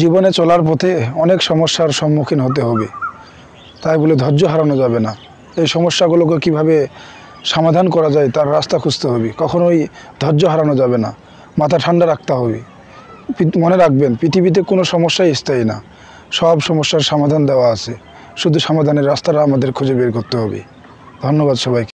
জীবনে চলার পথে অনেক সমস্যার সম্মুখীন হতে হবে তাই বলে ধৈর্য হারানো যাবে না এই সমস্যাগুলোকে কিভাবে সমাধান করা যায় তার রাস্তা খুঁজতে হবে কখনোই ধৈর্য হারানো যাবে না মাথা ঠান্ডা রাখতে হবে মনে রাখবেন পৃথিবীতে কোনো সমস্যাই স্থায়ী না সব সমস্যার সমাধান দেওয়া আছে শুধু সমাধানের রাস্তাটা আমাদের খুঁজে বের করতে হবে ধন্যবাদ সবাইকে